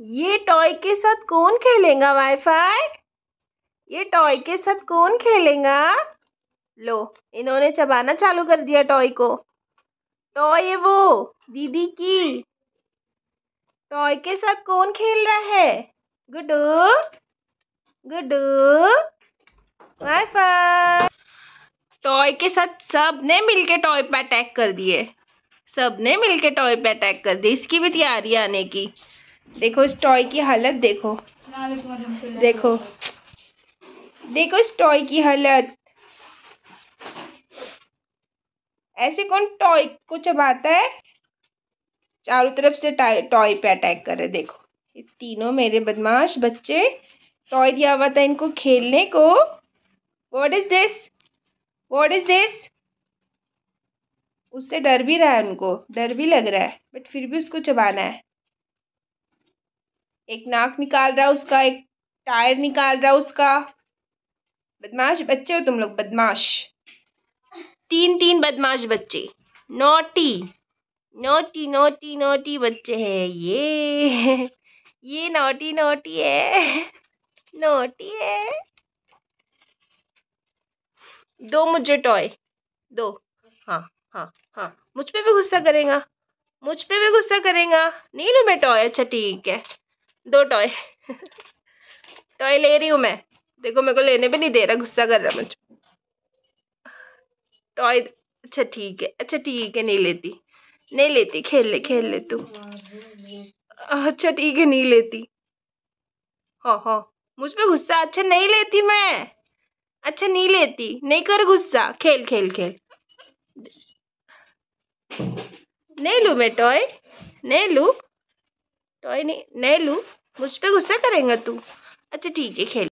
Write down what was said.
ये टॉय के साथ कौन खेलेगा वाईफाई ये टॉय के साथ कौन खेलेगा लो इन्होंने चबाना चालू कर दिया टॉय को टॉय है वो दीदी की टॉय के साथ कौन खेल रहा है गुड गुड वाईफाई टॉय के साथ सब ने मिलके टॉय पे अटैक कर दिए सब ने मिलके टॉय पे अटैक कर दिए इसकी भी तैयारी आने की देखो इस टॉय की हालत देखो देखो देखो इस टॉय की हालत ऐसे कौन टॉय को चबाता है चारों तरफ से टॉय पे अटैक कर रहे देखो ये तीनों मेरे बदमाश बच्चे टॉय दिया हुआ था इनको खेलने को what is this what is this उससे डर भी रहा है उनको डर भी लग रहा है बट फिर भी उसको चबाना है एक नाक निकाल रहा है उसका एक टायर निकाल रहा है उसका बदमाश बच्चे हो तुम लोग बदमाश तीन तीन बदमाश बच्चे नोटी नोटी नोटी नोटी बच्चे है ये ये नोटी नोटी है नोटी है दो मुझे टॉय दो हाँ हाँ हाँ मुझ पे भी गुस्सा करेगा मुझ पे भी गुस्सा करेगा नहीं लो मैं टॉय अच्छा ठीक है दो टॉय टॉय ले रही हूँ मैं देखो मेरे को लेने पे नहीं दे रहा गुस्सा कर रहा मुझे टॉय अच्छा ठीक है अच्छा ठीक है नहीं लेती नहीं लेती खेल ले खेल ले तू अच्छा ठीक है नहीं लेती हाँ हाँ मुझ पर गुस्सा अच्छा नहीं लेती मैं अच्छा नहीं लेती नहीं कर गुस्सा खेल खेल खेल नहीं लू मैं टॉय नहीं लू टॉय नहीं नहीं लू मुझ पर गुस्सा करेगा तू अच्छा ठीक है खेल